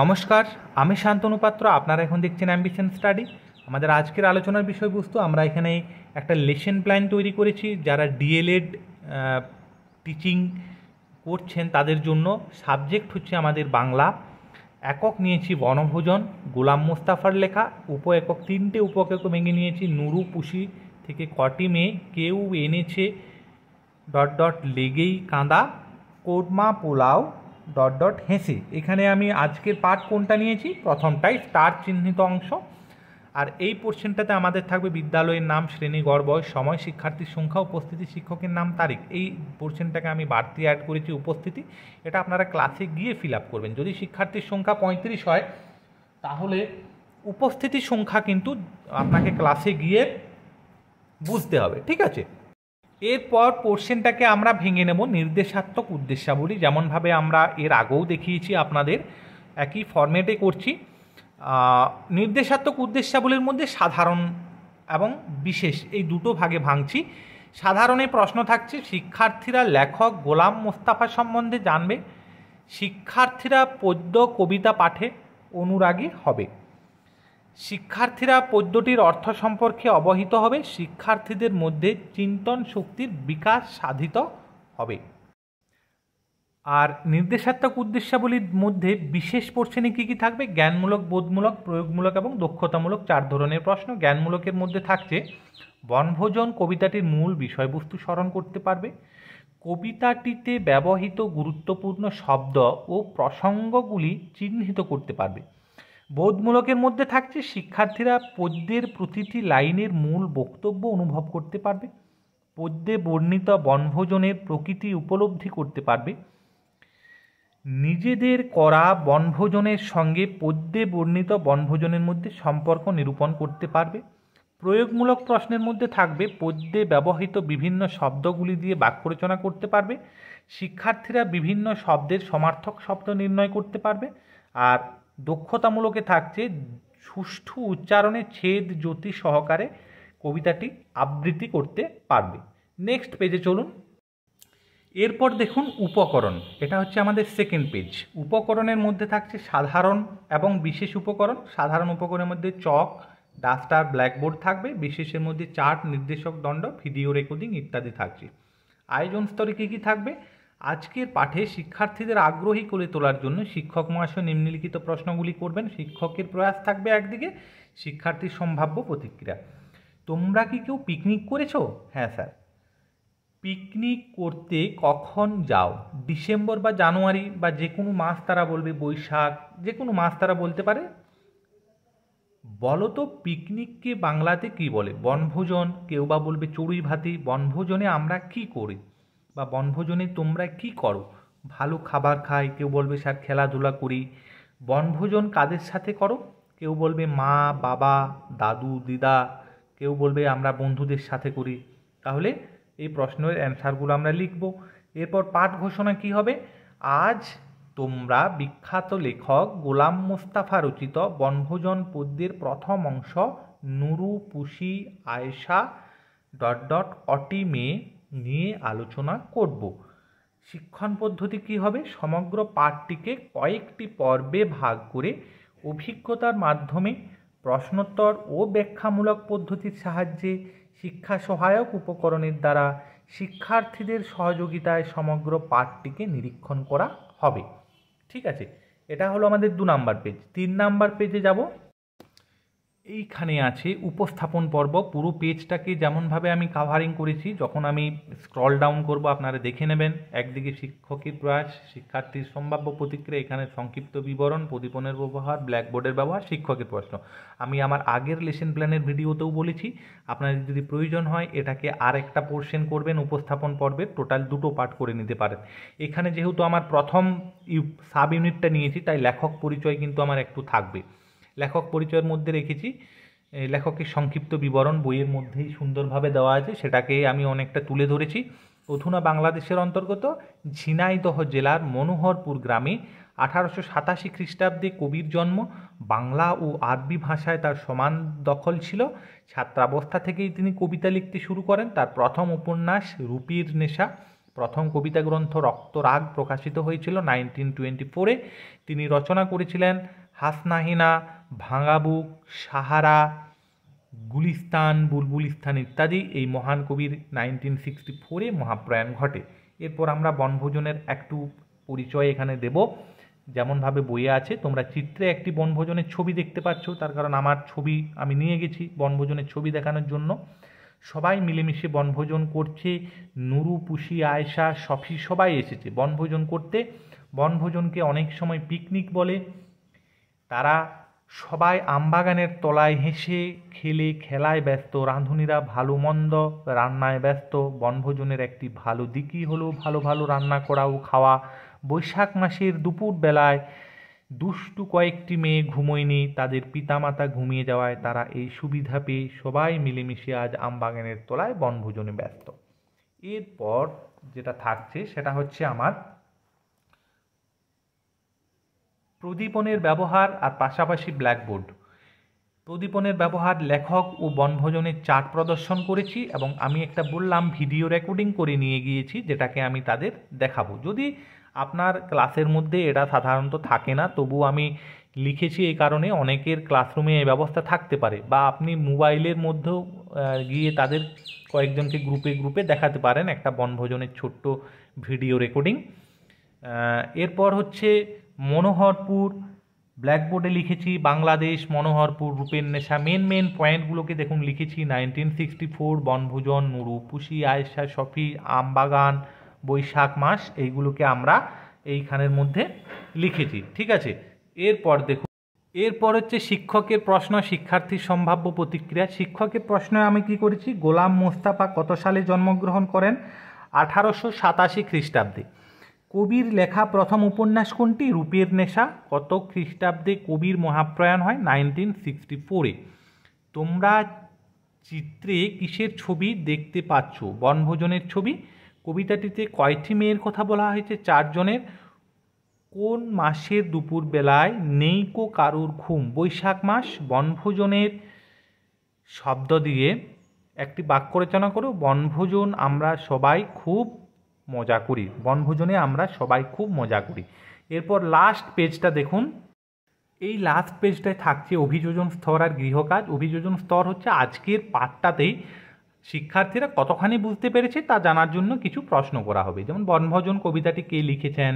নমস্কার আমি শান্তনু পাত্র আপনারা এখন দেখছেন অ্যাম্বিশন স্টাডি আমাদের আজকের আলোচনার বিষয়বস্তু আমরা এখানে একটা লেশন প্ল্যান তৈরি করেছি যারা ডিএলএড টিচিং করছেন তাদের জন্য সাবজেক্ট হচ্ছে আমাদের বাংলা একক নিয়েছি বনভোজন গোলাম মোস্তাফার লেখা উপ একক তিনটে উপ একক ভেঙে নিয়েছি নুরু পুষি থেকে কটি মেয়ে কেউ এনেছে ডট ডট লেগেই কাঁদা কোরমা পোলাও ডট ডট হেসে এখানে আমি আজকের পার্ট কোনটা নিয়েছি প্রথমটাই স্টার চিহ্নিত অংশ আর এই পোর্শনটাতে আমাদের থাকবে বিদ্যালয়ের নাম শ্রেণী গড় বয়স সময় শিক্ষার্থীর সংখ্যা উপস্থিতি শিক্ষকের নাম তারিখ এই পোর্শনটাকে আমি বাড়তি অ্যাড করেছি উপস্থিতি এটা আপনারা ক্লাসে গিয়ে ফিল আপ করবেন যদি শিক্ষার্থীর সংখ্যা পঁয়ত্রিশ হয় তাহলে উপস্থিতির সংখ্যা কিন্তু আপনাকে ক্লাসে গিয়ে বুঝতে হবে ঠিক আছে এরপর পোর্শনটাকে আমরা ভেঙে নেব নির্দেশাত্মক উদ্দেশ্যাবলী যেমনভাবে আমরা এর আগেও দেখিয়েছি আপনাদের একই ফর্মেটে করছি নির্দেশাত্মক উদ্দেশ্যাবলীর মধ্যে সাধারণ এবং বিশেষ এই দুটো ভাগে ভাঙছি সাধারণে প্রশ্ন থাকছে শিক্ষার্থীরা লেখক গোলাম মোস্তাফা সম্বন্ধে জানবে শিক্ষার্থীরা পদ্য কবিতা পাঠে অনুরাগী হবে শিক্ষার্থীরা পদ্যটির অর্থ সম্পর্কে অবহিত হবে শিক্ষার্থীদের মধ্যে চিন্তন শক্তির বিকাশ সাধিত হবে আর নির্দেশাত্মক উদ্দেশ্যাবলীর মধ্যে বিশেষ পোর্শনে কী কী থাকবে জ্ঞানমূলক বোধমূলক প্রয়োগমূলক এবং দক্ষতামূলক চার ধরনের প্রশ্ন জ্ঞানমূলকের মধ্যে থাকছে বনভোজন কবিতাটির মূল বিষয়বস্তু স্মরণ করতে পারবে কবিতাটিতে ব্যবহৃত গুরুত্বপূর্ণ শব্দ ও প্রসঙ্গগুলি চিহ্নিত করতে পারবে বোধমূলকের মধ্যে থাকছে শিক্ষার্থীরা পদ্যের প্রতিটি লাইনের মূল বক্তব্য অনুভব করতে পারবে পদ্যে বর্ণিত বনভোজনের প্রকৃতি উপলব্ধি করতে পারবে নিজেদের করা বনভোজনের সঙ্গে পদ্যে বর্ণিত বনভোজনের মধ্যে সম্পর্ক নিরূপণ করতে পারবে প্রয়োগমূলক প্রশ্নের মধ্যে থাকবে পদ্যে ব্যবহৃত বিভিন্ন শব্দগুলি দিয়ে বাক্য রচনা করতে পারবে শিক্ষার্থীরা বিভিন্ন শব্দের সমার্থক শব্দ নির্ণয় করতে পারবে আর দক্ষতামূলকে থাকছে সুষ্ঠু উচ্চারণে ছেদ জ্যোতি সহকারে কবিতাটি আবৃত্তি করতে পারবে নেক্সট পেজে চলুন এরপর দেখুন উপকরণ এটা হচ্ছে আমাদের সেকেন্ড পেজ উপকরণের মধ্যে থাকছে সাধারণ এবং বিশেষ উপকরণ সাধারণ উপকরণের মধ্যে চক ডাস্টার ব্ল্যাকবোর্ড থাকবে বিশেষের মধ্যে চার্ট নির্দেশক দণ্ড ভিডিও রেকর্ডিং ইত্যাদি থাকছে আয়োজন স্তরে কী কী থাকবে আজকের পাঠে শিক্ষার্থীদের আগ্রহী করে তোলার জন্য শিক্ষক মহাশয় নিম্নলিখিত প্রশ্নগুলি করবেন শিক্ষকের প্রয়াস থাকবে একদিকে শিক্ষার্থীর সম্ভাব্য প্রতিক্রিয়া তোমরা কি কেউ পিকনিক করেছো হ্যাঁ স্যার পিকনিক করতে কখন যাও ডিসেম্বর বা জানুয়ারি বা যে কোনো মাস তারা বলবে বৈশাখ যে কোনো মাস তারা বলতে পারে বলো তো পিকনিককে বাংলাতে কি বলে বনভোজন কেউ বা বলবে চড়ুই ভাতি বনভোজনে আমরা কি করি বা বনভোজনে তোমরা কি করো ভালো খাবার খাই কেউ বলবে স্যার খেলাধুলা করি বনভোজন কাদের সাথে করো কেউ বলবে মা বাবা দাদু দিদা কেউ বলবে আমরা বন্ধুদের সাথে করি তাহলে এই প্রশ্নের অ্যান্সারগুলো আমরা লিখব এরপর পাঠ ঘোষণা কি হবে আজ তোমরা বিখ্যাত লেখক গোলাম মুস্তাফা রচিত বনভোজন পদ্যের প্রথম অংশ নুরু পুষি আয়েশা ডট ডট অটি মেয়ে নিয়ে আলোচনা করব শিক্ষণ পদ্ধতি কী হবে সমগ্র পাঠটিকে কয়েকটি পর্বে ভাগ করে অভিজ্ঞতার মাধ্যমে প্রশ্নোত্তর ও ব্যাখ্যামূলক পদ্ধতির সাহায্যে শিক্ষা সহায়ক উপকরণের দ্বারা শিক্ষার্থীদের সহযোগিতায় সমগ্র পাঠটিকে নিরীক্ষণ করা হবে ঠিক আছে এটা হলো আমাদের দু নাম্বার পেজ তিন নাম্বার পেজে যাব এইখানে আছে উপস্থাপন পর্ব পুরো পেজটাকে যেমনভাবে আমি কাভারিং করেছি যখন আমি স্ক্রল ডাউন করব আপনারা দেখে নেবেন একদিকে শিক্ষকের প্রয়াস শিক্ষার্থীর সম্ভাব্য প্রতিক্রিয়া এখানে সংক্ষিপ্ত বিবরণ প্রদীপনের ব্যবহার ব্ল্যাকবোর্ডের ব্যবহার শিক্ষকের প্রশ্ন আমি আমার আগের লেসন প্ল্যানের ভিডিওতেও বলেছি আপনার যদি প্রয়োজন হয় এটাকে আর একটা পোর্শন করবেন উপস্থাপন পর্বের টোটাল দুটো পার্ট করে নিতে পারেন এখানে যেহেতু আমার প্রথম সাব ইউনিটটা নিয়েছি তাই লেখক পরিচয় কিন্তু আমার একটু থাকবে লেখক পরিচয়ের মধ্যে রেখেছি লেখকের সংক্ষিপ্ত বিবরণ বইয়ের মধ্যেই সুন্দরভাবে দেওয়া আছে সেটাকে আমি অনেকটা তুলে ধরেছি অধুনা বাংলাদেশের অন্তর্গত ঝিনাইদহ জেলার মনোহরপুর গ্রামে আঠারোশো সাতাশি খ্রিস্টাব্দে কবির জন্ম বাংলা ও আরবি ভাষায় তার সমান দখল ছিল ছাত্রাবস্থা থেকেই তিনি কবিতা লিখতে শুরু করেন তার প্রথম উপন্যাস রুপির নেশা প্রথম কবিতা গ্রন্থ রক্তরাগ প্রকাশিত হয়েছিল নাইনটিন টোয়েন্টি ফোরে তিনি রচনা করেছিলেন হাসনাহিনা ভাঙাবুক সাহারা গুলিস্তান বুলবুলিস্তান ইত্যাদি এই মহান কবির নাইনটিন সিক্সটি ফোরে মহাপ্রয়াণ ঘটে এরপর আমরা বনভোজনের একটু পরিচয় এখানে দেব যেমনভাবে বইয়ে আছে তোমরা চিত্রে একটি বনভোজনের ছবি দেখতে পাচ্ছ তার কারণ আমার ছবি আমি নিয়ে গেছি বনভোজনের ছবি দেখানোর জন্য সবাই মিলেমিশে বনভোজন করছে নুরু পুষি আয়সা সফি সবাই এসেছে বনভোজন করতে বনভোজনকে অনেক সময় পিকনিক বলে তারা সবাই আমবাগানের তলায় হেসে খেলে খেলায় ব্যস্ত রাঁধুনিরা ভালো মন্দ রান্নায় ব্যস্ত বনভোজনের একটি ভালো দিকই হলো ভালো ভালো রান্না করা ও খাওয়া বৈশাখ মাসের দুপুর বেলায় দুষ্টু কয়েকটি মেয়ে ঘুমোয়নি তাদের পিতামাতা ঘুমিয়ে যাওয়ায় তারা এই সুবিধা পেয়ে সবাই মিলেমিশে আজ আমবাগানের তলায় বনভোজনে ব্যস্ত এরপর যেটা থাকছে সেটা হচ্ছে আমার প্রদীপনের ব্যবহার আর পাশাপাশি ব্ল্যাকবোর্ড প্রদীপনের ব্যবহার লেখক ও বনভোজনের চার্ট প্রদর্শন করেছি এবং আমি একটা বললাম ভিডিও রেকর্ডিং করে নিয়ে গিয়েছি যেটাকে আমি তাদের দেখাবো যদি আপনার ক্লাসের মধ্যে এটা সাধারণত থাকে না তবু আমি লিখেছি এই কারণে অনেকের ক্লাসরুমে এই ব্যবস্থা থাকতে পারে বা আপনি মোবাইলের মধ্যেও গিয়ে তাদের কয়েকজনকে গ্রুপে গ্রুপে দেখাতে পারেন একটা বনভোজনের ছোট্ট ভিডিও রেকর্ডিং এরপর হচ্ছে মনোহরপুর ব্ল্যাকবোর্ডে লিখেছি বাংলাদেশ মনোহরপুর রূপের নেশা মেন মেন পয়েন্টগুলোকে দেখুন লিখেছি নাইনটিন সিক্সটি ফোর বনভোজন নুরু পুষি আয়েশা শফি আমবাগান বৈশাখ মাস এইগুলোকে আমরা এইখানের মধ্যে লিখেছি ঠিক আছে এরপর দেখুন এরপর হচ্ছে শিক্ষকের প্রশ্ন শিক্ষার্থীর সম্ভাব্য প্রতিক্রিয়া শিক্ষকের প্রশ্নে আমি কি করেছি গোলাম মোস্তাফা কত সালে জন্মগ্রহণ করেন আঠারোশো সাতাশি খ্রিস্টাব্দে কবির লেখা প্রথম উপন্যাস কোনটি রূপের নেশা কত খ্রিস্টাব্দে কবির মহাপ্রয়াণ হয় নাইনটিন সিক্সটি ফোরে তোমরা চিত্রে কিসের ছবি দেখতে পাচ্ছ বনভোজনের ছবি কবিতাটিতে কয়টি মেয়ের কথা বলা হয়েছে চারজনের কোন মাসের দুপুর বেলায় নেই কো কারুর ঘুম বৈশাখ মাস বনভোজনের শব্দ দিয়ে একটি বাক্য রচনা করো বনভোজন আমরা সবাই খুব মজা করি বনভোজনে আমরা সবাই খুব মজা করি এরপর লাস্ট পেজটা দেখুন এই লাস্ট পেজটায় থাকছে অভিযোজন স্তর আর গৃহকাজ অভিযোজন স্তর হচ্ছে আজকের পাঠটাতেই শিক্ষার্থীরা কতখানি বুঝতে পেরেছে তা জানার জন্য কিছু প্রশ্ন করা হবে যেমন বনভোজন কবিতাটি কে লিখেছেন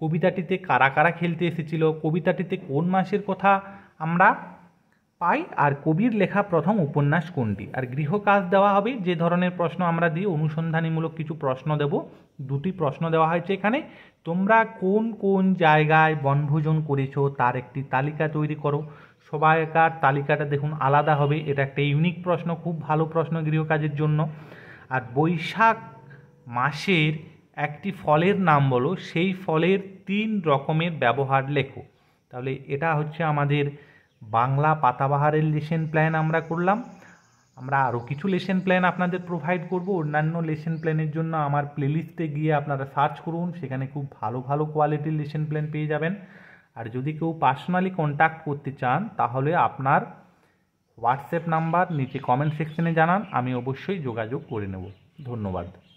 কবিতাটিতে কারা কারা খেলতে এসেছিল কবিতাটিতে কোন মাসের কথা আমরা পাই আর কবির লেখা প্রথম উপন্যাস কোনটি আর গৃহকাজ দেওয়া হবে যে ধরনের প্রশ্ন আমরা দিই অনুসন্ধানীমূলক কিছু প্রশ্ন দেব দুটি প্রশ্ন দেওয়া হয়েছে এখানে তোমরা কোন কোন জায়গায় বনভোজন করেছো তার একটি তালিকা তৈরি করো সবাইকার তালিকাটা দেখুন আলাদা হবে এটা একটা ইউনিক প্রশ্ন খুব ভালো প্রশ্ন গৃহকাজের জন্য আর বৈশাখ মাসের একটি ফলের নাম বলো সেই ফলের তিন রকমের ব্যবহার লেখো তাহলে এটা হচ্ছে আমাদের বাংলা পাতাবাহারের লেসেন প্ল্যান আমরা করলাম আমরা আরও কিছু লেসেন প্ল্যান আপনাদের প্রোভাইড করব অন্যান্য লেসেন প্ল্যানের জন্য আমার প্লেলিস্টে গিয়ে আপনারা সার্চ করুন সেখানে খুব ভালো ভালো কোয়ালিটির লেসেন প্ল্যান পেয়ে যাবেন আর যদি কেউ পার্সোনালি কন্ট্যাক্ট করতে চান তাহলে আপনার হোয়াটসঅ্যাপ নাম্বার নিচে কমেন্ট সেকশনে জানান আমি অবশ্যই যোগাযোগ করে নেব ধন্যবাদ